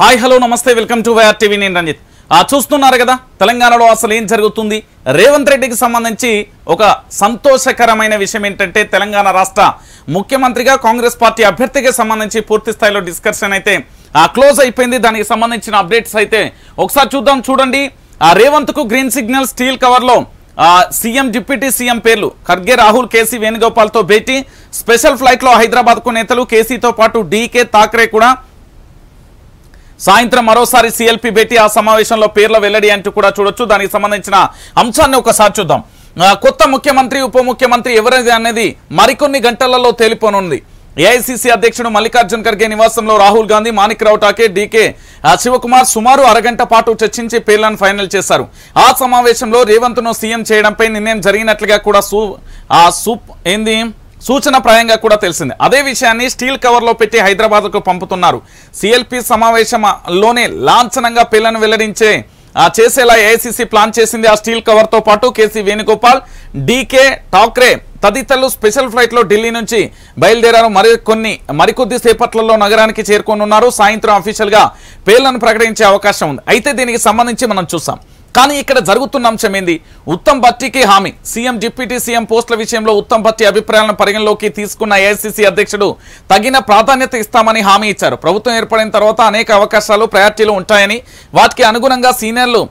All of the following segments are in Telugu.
హాయ్ హలో నమస్తే welcome to Y R TV Ranjith చూస్తున్నారు కదా తెలంగాణలో అసలు ఏం జరుగుతుంది రేవంత్ రెడ్డికి సంబంధించి ఒక సంతోషకరమైన విషయం ఏంటంటే తెలంగాణ రాష్ట్ర ముఖ్యమంత్రిగా కాంగ్రెస్ పార్టీ అభ్యర్థికి సంబంధించి పూర్తి స్థాయిలో డిస్కషన్ అయితే క్లోజ్ అయిపోయింది దానికి సంబంధించిన అప్డేట్స్ అయితే ఒకసారి చూద్దాం చూడండి రేవంత్కు గ్రీన్ సిగ్నల్ స్టీల్ కవర్లో సీఎం డిప్యూటీ సీఎం పేర్లు ఖర్గే రాహుల్ కేసీ వేణుగోపాల్తో భేటీ స్పెషల్ ఫ్లైట్లో హైదరాబాద్కు నేతలు కేసీతో పాటు డీకే థాక్రే కూడా సాయంత్రం మరోసారి సిఎల్పి భేటీ ఆ సమావేశంలో పేర్ల వెల్లడి అంటూ కూడా చూడొచ్చు దానికి సంబంధించిన అంశాన్ని ఒకసారి చూద్దాం కొత్త ముఖ్యమంత్రి ఉప ముఖ్యమంత్రి ఎవరైతే అనేది మరికొన్ని గంటలలో తేలిపోనుంది ఏఐసిసి అధ్యక్షుడు మల్లికార్జున్ ఖర్గే నివాసంలో రాహుల్ గాంధీ రావు ఠాకే డీకే శివకుమార్ సుమారు అరగంట పాటు చర్చించి పేర్లను ఫైనల్ చేశారు ఆ సమావేశంలో ను సీఎం చేయడంపై నిర్ణయం జరిగినట్లుగా కూడా సూ ఏంది సూచన ప్రాయంగా కూడా తెలిసింది అదే విషయాన్ని స్టీల్ కవర్లో పెట్టి హైదరాబాద్కు పంపుతున్నారు సిఎల్పి సమావేశంలోనే లాంఛనంగా పిల్లను వెల్లడించే చేసేలా ఏసీసీ ప్లాన్ చేసింది ఆ స్టీల్ కవర్తో పాటు కేసీ వేణుగోపాల్ డీకే ఠాక్రే తదితరులు స్పెషల్ ఫ్లైట్లో ఢిల్లీ నుంచి బయలుదేరారు మరి కొన్ని మరికొద్ది సేపట్లలో నగరానికి చేరుకోనున్నారు సాయంత్రం అఫీషియల్గా పేర్లను ప్రకటించే అవకాశం ఉంది అయితే దీనికి సంబంధించి మనం చూసాం కానీ ఇక్కడ జరుగుతున్న అంశం ఏంది ఉత్తమ్ భట్టికి హామీ సీఎం డిప్యూటీ సీఎం పోస్టుల విషయంలో ఉత్తమ్ భట్టి అభిప్రాయాలను పరిగణలోకి తీసుకున్న ఏఐసిసి అధ్యక్షుడు తగిన ప్రాధాన్యత ఇస్తామని హామీ ఇచ్చారు ప్రభుత్వం ఏర్పడిన తర్వాత అనేక అవకాశాలు ప్రయారిటీలు ఉంటాయని వాటికి అనుగుణంగా సీనియర్లు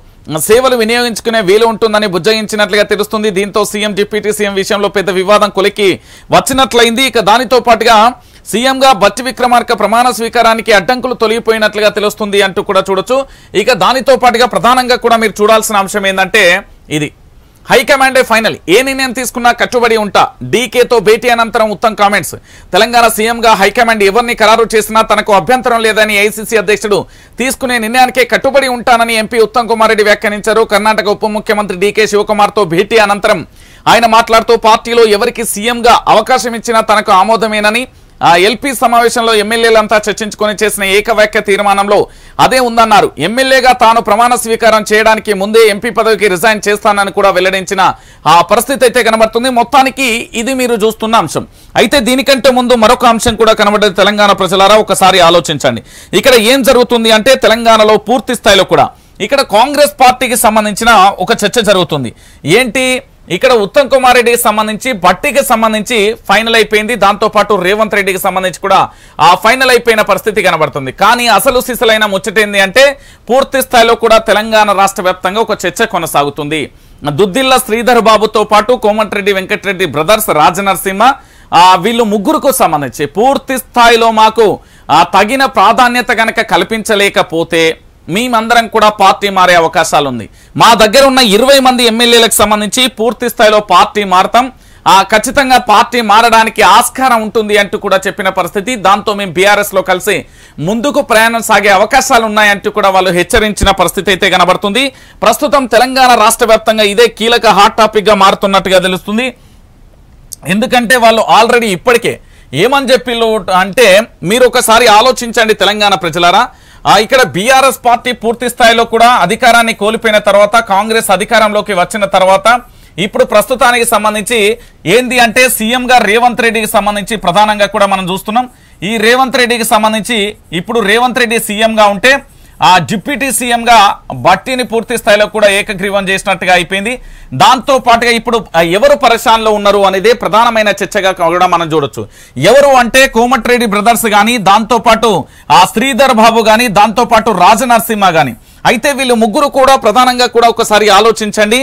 సేవలు వినియోగించుకునే వీలు ఉంటుందని బుజ్జగించినట్లుగా తెలుస్తుంది దీంతో సీఎం డిప్యూటీ సీఎం విషయంలో పెద్ద వివాదం కొలికి వచ్చినట్లయింది ఇక దానితో పాటుగా సీఎంగా బట్టి విక్రమార్క ప్రమాణ స్వీకారానికి అడ్డంకులు తొలగిపోయినట్లుగా తెలుస్తుంది అంటూ కూడా చూడొచ్చు ఇక దానితో పాటుగా ప్రధానంగా కూడా మీరు చూడాల్సిన అంశం ఏంటంటే ఇది హైకమాండే ఫైనల్ ఏ నిర్ణయం తీసుకున్నా కట్టుబడి ఉంటా డీకేతో భేటీ అనంతరం ఉత్తమ్ కామెంట్స్ తెలంగాణ సీఎంగా హైకమాండ్ ఎవరిని ఖరారు చేసినా తనకు అభ్యంతరం లేదని ఐసీసీ అధ్యక్షుడు తీసుకునే నిర్ణయానికే కట్టుబడి ఉంటానని ఎంపీ ఉత్తమ్ కుమార్ రెడ్డి వ్యాఖ్యానించారు కర్ణాటక ఉప ముఖ్యమంత్రి డీకే శివకుమార్తో భేటీ అనంతరం ఆయన మాట్లాడుతూ పార్టీలో ఎవరికి సీఎంగా అవకాశం ఇచ్చినా తనకు ఆమోదమేనని ఆ ఎల్పీ సమావేశంలో ఎమ్మెల్యేలంతా చర్చించుకొని చేసిన ఏకవాక్య తీర్మానంలో అదే ఉందన్నారు ఎమ్మెల్యేగా తాను ప్రమాణ స్వీకారం చేయడానికి ముందే ఎంపీ పదవికి రిజైన్ చేస్తానని కూడా వెల్లడించిన ఆ పరిస్థితి అయితే కనబడుతుంది మొత్తానికి ఇది మీరు చూస్తున్న అంశం అయితే దీనికంటే ముందు మరొక అంశం కూడా కనబడ్డది తెలంగాణ ప్రజలారా ఒకసారి ఆలోచించండి ఇక్కడ ఏం జరుగుతుంది అంటే తెలంగాణలో పూర్తి స్థాయిలో కూడా ఇక్కడ కాంగ్రెస్ పార్టీకి సంబంధించిన ఒక చర్చ జరుగుతుంది ఏంటి ఇక్కడ ఉత్తమ్ కుమార్ రెడ్డికి సంబంధించి బట్టికి సంబంధించి ఫైనల్ అయిపోయింది దాంతో పాటు రేవంత్ రెడ్డికి సంబంధించి కూడా ఆ ఫైనల్ అయిపోయిన పరిస్థితి కనబడుతుంది కానీ అసలు సిసలైన ముచ్చటేంది అంటే పూర్తి స్థాయిలో కూడా తెలంగాణ రాష్ట్ర ఒక చర్చ కొనసాగుతుంది దుద్దిల్ల శ్రీధర్ బాబుతో పాటు కోమటిరెడ్డి వెంకటరెడ్డి బ్రదర్స్ రాజనరసింహ వీళ్ళు ముగ్గురుకు సంబంధించి పూర్తి స్థాయిలో మాకు తగిన ప్రాధాన్యత కనుక కల్పించలేకపోతే మేమందరం కూడా పార్టీ మారే అవకాశాలు ఉంది మా దగ్గర ఉన్న ఇరవై మంది ఎమ్మెల్యేలకు సంబంధించి పూర్తి స్థాయిలో పార్టీ మారతాం ఆ ఖచ్చితంగా పార్టీ మారడానికి ఆస్కారం ఉంటుంది అంటూ కూడా చెప్పిన పరిస్థితి దాంతో మేము బీఆర్ఎస్లో కలిసి ముందుకు ప్రయాణం సాగే అవకాశాలు ఉన్నాయంటూ కూడా వాళ్ళు హెచ్చరించిన పరిస్థితి అయితే కనబడుతుంది ప్రస్తుతం తెలంగాణ రాష్ట్ర ఇదే కీలక హాట్ టాపిక్గా మారుతున్నట్టుగా తెలుస్తుంది ఎందుకంటే వాళ్ళు ఆల్రెడీ ఇప్పటికే ఏమని చెప్పిళ్ళు అంటే మీరు ఒకసారి ఆలోచించండి తెలంగాణ ప్రజలారా ఇక్కడ బీఆర్ఎస్ పార్టీ పూర్తి స్థాయిలో కూడా అధికారాన్ని కోల్పోయిన తర్వాత కాంగ్రెస్ అధికారంలోకి వచ్చిన తర్వాత ఇప్పుడు ప్రస్తుతానికి సంబంధించి ఏంది అంటే సీఎం గారు రేవంత్ రెడ్డికి సంబంధించి ప్రధానంగా కూడా మనం చూస్తున్నాం ఈ రేవంత్ రెడ్డికి సంబంధించి ఇప్పుడు రేవంత్ రెడ్డి సీఎంగా ఉంటే ఆ డిప్యూటీ సీఎంగా బట్టిని పూర్తి స్థాయిలో కూడా ఏకగ్రీవం చేసినట్టుగా అయిపోయింది దాంతో పాటుగా ఇప్పుడు ఎవరు పరిశ్రమలో ఉన్నారు అనేదే ప్రధానమైన చర్చగా కూడా మనం చూడొచ్చు ఎవరు అంటే కోమటిరెడ్డి బ్రదర్స్ కానీ దాంతోపాటు ఆ శ్రీధర్ బాబు కానీ దాంతోపాటు రాజనరసింహ కానీ అయితే వీళ్ళు ముగ్గురు కూడా ప్రధానంగా కూడా ఒకసారి ఆలోచించండి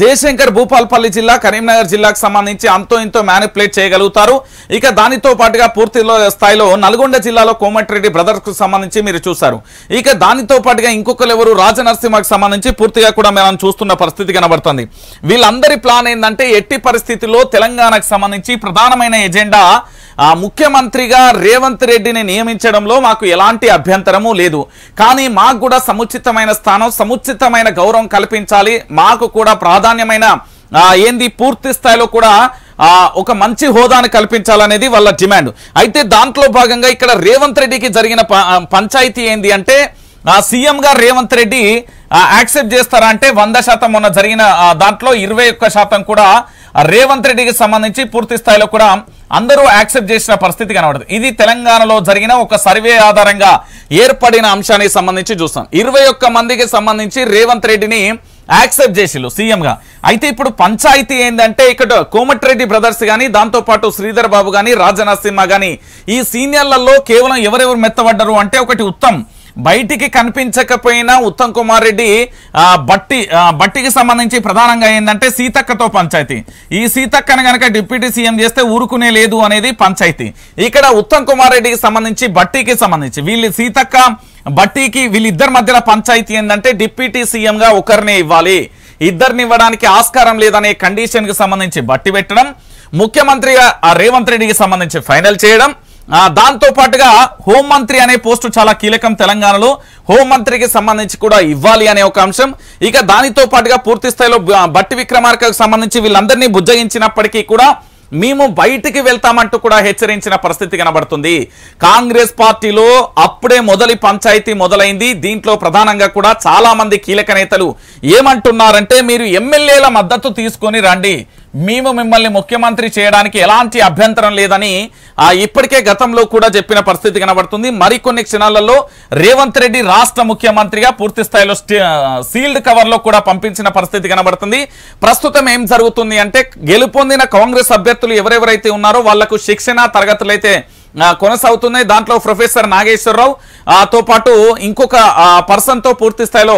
జయశంకర్ భూపాల్పల్లి జిల్లా కరీంనగర్ జిల్లాకు సంబంధించి అంతో ఇంతో మ్యానిపులేట్ చేయగలుగుతారు ఇక దానితో పాటుగా పూర్తి స్థాయిలో నల్గొండ జిల్లాలో కోమటిరెడ్డి బ్రదర్స్ కు సంబంధించి మీరు చూశారు ఇక దానితో పాటుగా ఇంకొకరు ఎవరు రాజనరసింహకు సంబంధించి పూర్తిగా కూడా మనం చూస్తున్న పరిస్థితి కనబడుతుంది వీళ్ళందరి ప్లాన్ ఏంటంటే ఎట్టి పరిస్థితిలో తెలంగాణకు సంబంధించి ప్రధానమైన ఎజెండా ముఖ్యమంత్రిగా రేవంత్ రెడ్డిని నియమించడంలో మాకు ఎలాంటి అభ్యంతరము లేదు కానీ మాకు కూడా సముచితమైన స్థానం సముచితమైన గౌరవం కల్పించాలి మాకు కూడా ప్రాధాన్యమైన ఏంది పూర్తి స్థాయిలో కూడా ఒక మంచి హోదాను కల్పించాలనేది వాళ్ళ డిమాండ్ అయితే దాంట్లో భాగంగా ఇక్కడ రేవంత్ రెడ్డికి జరిగిన పంచాయతీ ఏంది అంటే సీఎంగా రేవంత్ రెడ్డి యాక్సెప్ట్ చేస్తారా అంటే వంద శాతం మొన్న జరిగిన దాంట్లో ఇరవై శాతం కూడా రేవంత్ రెడ్డికి సంబంధించి పూర్తి స్థాయిలో కూడా అందరూ యాక్సెప్ట్ చేసిన పరిస్థితి కనబడదు ఇది తెలంగాణలో జరిగిన ఒక సర్వే ఆధారంగా ఏర్పడిన అంశానికి సంబంధించి చూస్తాం ఇరవై మందికి సంబంధించి రేవంత్ రెడ్డిని యాక్సెప్ట్ చేసిల్లు సీఎంగా అయితే ఇప్పుడు పంచాయతీ ఏంటంటే ఇక్కడ కోమటిరెడ్డి బ్రదర్స్ కానీ దాంతోపాటు శ్రీధర్ బాబు కానీ రాజనాథ్ సిన్హా కానీ ఈ సీనియర్లలో కేవలం ఎవరెవరు మెత్తబడ్డరు అంటే ఒకటి ఉత్తమ్ బయటికి కనిపించకపోయినా ఉత్తమ్ కుమార్ రెడ్డి బట్టి బట్టికి సంబంధించి ప్రధానంగా ఏంటంటే సీతక్కతో పంచాయతీ ఈ సీతక్కను గనక డిప్యూటీ సీఎం చేస్తే ఊరుకునే లేదు అనేది పంచాయతీ ఇక్కడ ఉత్తమ్ కుమార్ రెడ్డికి సంబంధించి బట్టికి సంబంధించి వీళ్ళు సీతక్క బట్టికి వీళ్ళిద్దరి మధ్యన పంచాయతీ ఏంటంటే డిప్యూటీ సీఎంగా ఒకరినే ఇవ్వాలి ఇద్దరిని ఇవ్వడానికి ఆస్కారం లేదనే కండిషన్కి సంబంధించి బట్టి పెట్టడం ముఖ్యమంత్రిగా రేవంత్ రెడ్డికి సంబంధించి ఫైనల్ చేయడం దాంతో పాటుగా హోంమంత్రి అనే పోస్టు చాలా కీలకం తెలంగాణలో హోంమంత్రికి సంబంధించి కూడా ఇవ్వాలి అనే ఒక అంశం ఇక దానితో పాటుగా పూర్తి స్థాయిలో బట్టి విక్రమార్కకు సంబంధించి వీళ్ళందరినీ బుజ్జగించినప్పటికీ కూడా మేము బయటికి వెళ్తామంటూ కూడా హెచ్చరించిన పరిస్థితి కనబడుతుంది కాంగ్రెస్ పార్టీలో అప్పుడే మొదలి పంచాయతీ మొదలైంది దీంట్లో ప్రధానంగా కూడా చాలా మంది కీలక నేతలు ఏమంటున్నారంటే మీరు ఎమ్మెల్యేల మద్దతు తీసుకొని రండి మేము మిమ్మల్ని ముఖ్యమంత్రి చేయడానికి ఎలాంటి అభ్యంతరం లేదని ఇప్పటికే గతంలో కూడా చెప్పిన పరిస్థితి కనబడుతుంది మరికొన్ని క్షణాలలో రేవంత్ రెడ్డి రాష్ట్ర ముఖ్యమంత్రిగా పూర్తి స్థాయిలో సీల్డ్ కవర్లో కూడా పంపించిన పరిస్థితి కనబడుతుంది ప్రస్తుతం ఏం జరుగుతుంది అంటే గెలుపొందిన కాంగ్రెస్ అభ్యర్థులు ఎవరెవరైతే ఉన్నారో వాళ్లకు శిక్షణ తరగతులైతే కొనసాగుతున్నాయి దాంట్లో ప్రొఫెసర్ నాగేశ్వరరావు తో పాటు ఇంకొక పర్సన్తో పూర్తి స్థాయిలో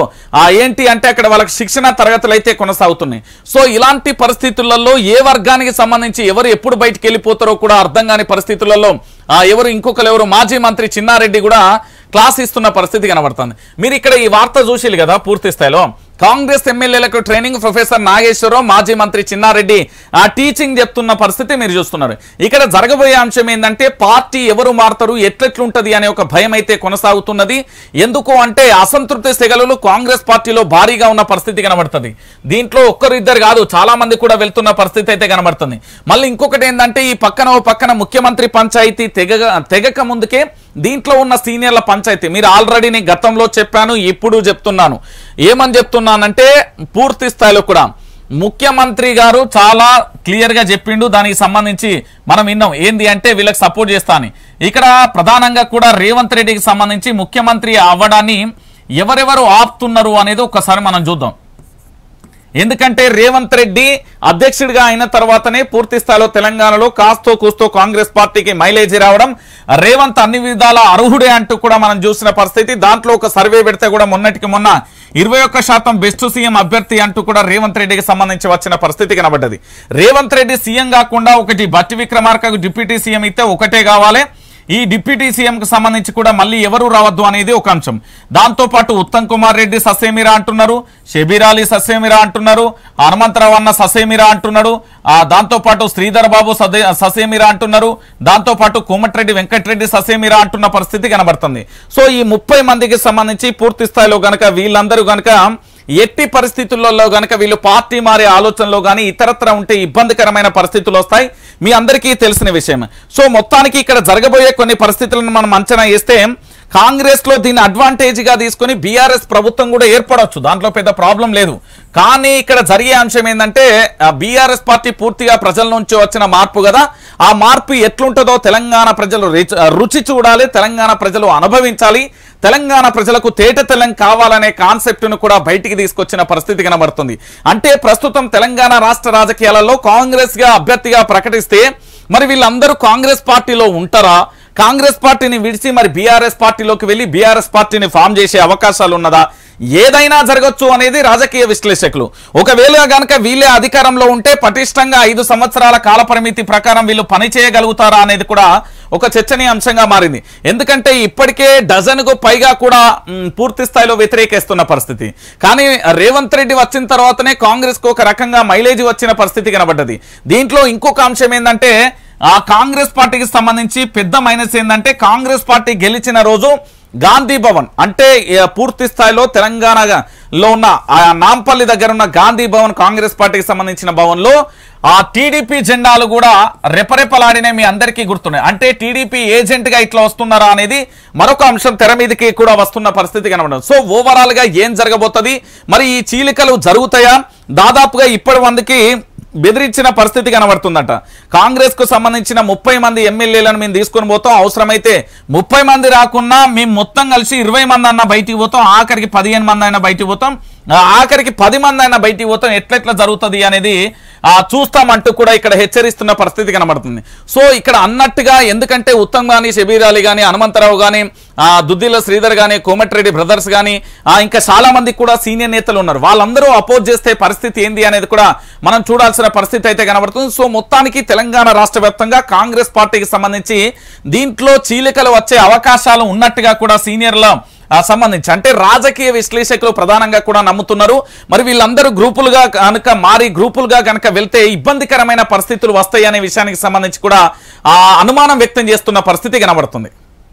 ఏంటి అంటే అక్కడ వాళ్ళకి శిక్షణ తరగతులు అయితే కొనసాగుతున్నాయి సో ఇలాంటి పరిస్థితులలో ఏ వర్గానికి సంబంధించి ఎవరు ఎప్పుడు బయటికి వెళ్ళిపోతారో కూడా అర్థం కాని పరిస్థితులలో ఎవరు ఇంకొకరు ఎవరు మాజీ మంత్రి చిన్నారెడ్డి కూడా క్లాస్ ఇస్తున్న పరిస్థితి కనబడుతుంది మీరు ఇక్కడ ఈ వార్త చూసి కదా పూర్తి స్థాయిలో కాంగ్రెస్ ఎమ్మెల్యేలకు ట్రైనింగ్ ప్రొఫెసర్ నాగేశ్వరరావు మాజీ మంత్రి చిన్నారెడ్డి ఆ టీచింగ్ చెప్తున్న పరిస్థితి మీరు చూస్తున్నారు ఇక్కడ జరగబోయే అంశం ఏంటంటే పార్టీ ఎవరు మారుతారు ఎట్లెట్లుంటది అనే ఒక భయం అయితే కొనసాగుతున్నది ఎందుకు అంటే అసంతృప్తి సెగలు కాంగ్రెస్ పార్టీలో భారీగా ఉన్న పరిస్థితి కనబడుతుంది దీంట్లో ఒక్కరిద్దరు కాదు చాలా మంది కూడా వెళ్తున్న పరిస్థితి అయితే కనబడుతుంది మళ్ళీ ఇంకొకటి ఏంటంటే ఈ పక్కన ఓ పక్కన ముఖ్యమంత్రి పంచాయతీ తెగ తెగక ముందుకే దీంట్లో ఉన్న సీనియర్ల పంచాయతీ మీరు ఆల్రెడీ నేను గతంలో చెప్పాను ఇప్పుడు చెప్తున్నాను ఏమని చెప్తున్నానంటే పూర్తి స్థాయిలో కూడా ముఖ్యమంత్రి గారు చాలా క్లియర్గా చెప్పిండు దానికి సంబంధించి మనం విన్నాం ఏంది అంటే వీళ్ళకి సపోర్ట్ చేస్తాను ఇక్కడ ప్రధానంగా కూడా రేవంత్ రెడ్డికి సంబంధించి ముఖ్యమంత్రి అవ్వడాన్ని ఎవరెవరు ఆపుతున్నారు అనేది ఒకసారి మనం చూద్దాం ఎందుకంటే రేవంత్ రెడ్డి అధ్యక్షుడిగా అయిన తర్వాతనే పూర్తి స్థాయిలో తెలంగాణలో కాస్తో కూస్తో కాంగ్రెస్ పార్టీకి మైలేజీ రావడం రేవంత్ అన్ని విధాల అర్హుడే అంటూ కూడా మనం చూసిన పరిస్థితి దాంట్లో ఒక సర్వే పెడితే కూడా మొన్నటికి మొన్న ఇరవై ఒక్క శాతం బెస్ట్ సీఎం అభ్యర్థి అంటూ కూడా రేవంత్ రెడ్డికి సంబంధించి వచ్చిన పరిస్థితి కనబడ్డది రేవంత్ రెడ్డి సీఎం కాకుండా ఒకటి బట్టి విక్రమార్కకు డిప్యూటీ సీఎం ఇస్తే ఒకటే కావాలి ఈ డిప్యూటీ సీఎంకు సంబంధించి కూడా మళ్ళీ ఎవరు రావద్దు అనేది ఒక అంశం దాంతోపాటు ఉత్తమ్ కుమార్ రెడ్డి ససేమిరా అంటున్నారు షబీర్ అలీ ససేమిరా అంటున్నారు హనుమంతరావు అన్న ససేమిరా అంటున్నాడు దాంతోపాటు శ్రీధర్ బాబు ససేమిరా అంటున్నారు దాంతోపాటు కోమటిరెడ్డి వెంకటరెడ్డి ససేమిరా అంటున్న పరిస్థితి కనబడుతుంది సో ఈ ముప్పై మందికి సంబంధించి పూర్తి స్థాయిలో గనక వీళ్ళందరూ గనక ఎట్టి పరిస్థితులలో గనక వీళ్ళు పార్టీ మారే ఆలోచనలో కానీ ఇతరత్ర ఉంటే ఇబ్బందికరమైన పరిస్థితులు వస్తాయి మీ అందరికీ తెలిసిన విషయం సో మొత్తానికి ఇక్కడ జరగబోయే కొన్ని పరిస్థితులను మనం అంచనా వేస్తే కాంగ్రెస్ లో దీన్ని అడ్వాంటేజ్ గా తీసుకుని బీఆర్ఎస్ ప్రభుత్వం కూడా ఏర్పడవచ్చు దాంట్లో పెద్ద ప్రాబ్లం లేదు కానీ ఇక్కడ జరిగే అంశం ఏంటంటే బీఆర్ఎస్ పార్టీ పూర్తిగా ప్రజల నుంచి వచ్చిన మార్పు కదా ఆ మార్పు ఎట్లుంటుందో తెలంగాణ ప్రజలు రుచి చూడాలి తెలంగాణ ప్రజలు అనుభవించాలి తెలంగాణ ప్రజలకు తేట తెలం కావాలనే కాన్సెప్ట్ను కూడా బయటికి తీసుకొచ్చిన పరిస్థితి కనబడుతుంది అంటే ప్రస్తుతం తెలంగాణ రాష్ట్ర రాజకీయాలలో కాంగ్రెస్గా అభ్యర్థిగా ప్రకటిస్తే మరి వీళ్ళందరూ కాంగ్రెస్ పార్టీలో ఉంటారా కాంగ్రెస్ పార్టీని విడిచి మరి బీఆర్ఎస్ పార్టీలోకి వెళ్ళి బీఆర్ఎస్ పార్టీని ఫామ్ చేసే అవకాశాలు ఉన్నదా ఏదైనా జరగచ్చు అనేది రాజకీయ విశ్లేషకులు ఒకవేళ గనక వీళ్ళే అధికారంలో ఉంటే పటిష్టంగా ఐదు సంవత్సరాల కాలపరిమితి ప్రకారం వీళ్ళు పని చేయగలుగుతారా అనేది కూడా ఒక చర్చనీయాంశంగా మారింది ఎందుకంటే ఇప్పటికే డజన్కు పైగా కూడా పూర్తి స్థాయిలో వ్యతిరేకిస్తున్న పరిస్థితి కానీ రేవంత్ రెడ్డి వచ్చిన తర్వాతనే కాంగ్రెస్కు ఒక రకంగా మైలేజ్ వచ్చిన పరిస్థితి కనబడ్డది దీంట్లో ఇంకొక అంశం ఏంటంటే ఆ కాంగ్రెస్ పార్టీకి సంబంధించి పెద్ద మైనస్ ఏంటంటే కాంగ్రెస్ పార్టీ గెలిచిన రోజు గాంధీ భవన్ అంటే పూర్తి స్థాయిలో తెలంగాణలో ఉన్న ఆ నాంపల్లి దగ్గర ఉన్న గాంధీ భవన్ కాంగ్రెస్ పార్టీకి సంబంధించిన భవన్లో ఆ టీడీపీ జెండాలు కూడా రెపరెపలాడినాయి మీ అందరికీ గుర్తున్నాయి అంటే టీడీపీ ఏజెంట్గా ఇట్లా వస్తున్నారా అనేది మరొక అంశం తెర మీదకి కూడా వస్తున్న పరిస్థితి కనబడదు సో ఓవరాల్గా ఏం జరగబోతుంది మరి ఈ చీలికలు జరుగుతాయా దాదాపుగా ఇప్పటి వందకి బెదిరించిన పరిస్థితి కనబడుతుందట కాంగ్రెస్కు సంబంధించిన ముప్పై మంది ఎమ్మెల్యేలను మేము తీసుకొని పోతాం అవసరమైతే ముప్పై మంది రాకున్నా మేము మొత్తం కలిసి ఇరవై మంది అన్న బయటికి పోతాం ఆఖరికి పదిహేను మంది అయినా బయటికి పోతాం ఆఖరికి పది మంది అయినా బయటికి పోతాం ఎట్లెట్లా జరుగుతుంది అనేది చూస్తామంటూ కూడా ఇక్కడ హెచ్చరిస్తున్న పరిస్థితి కనబడుతుంది సో ఇక్కడ అన్నట్టుగా ఎందుకంటే ఉత్తమ్ కానీ షబీర్ అలీ కానీ హనుమంతరావు కానీ దుద్దిల శ్రీధర్ కానీ కోమటిరెడ్డి బ్రదర్స్ కానీ ఇంకా చాలా మంది కూడా సీనియర్ నేతలు ఉన్నారు వాళ్ళందరూ అపోజ్ చేస్తే పరిస్థితి ఏంది అనేది కూడా మనం చూడాల్సిన పరిస్థితి అయితే కనబడుతుంది సో మొత్తానికి తెలంగాణ రాష్ట్ర కాంగ్రెస్ పార్టీకి సంబంధించి దీంట్లో చీలికలు వచ్చే అవకాశాలు ఉన్నట్టుగా కూడా సీనియర్ల సంబంధించి అంటే రాజకీయ విశ్లేషకులు ప్రధానంగా కూడా నమ్ముతున్నారు మరి వీళ్ళందరూ గ్రూపులుగా కనుక మారి గ్రూపులుగా కనుక వెళ్తే ఇబ్బందికరమైన పరిస్థితులు వస్తాయి అనే విషయానికి సంబంధించి కూడా అనుమానం వ్యక్తం చేస్తున్న పరిస్థితి కనబడుతుంది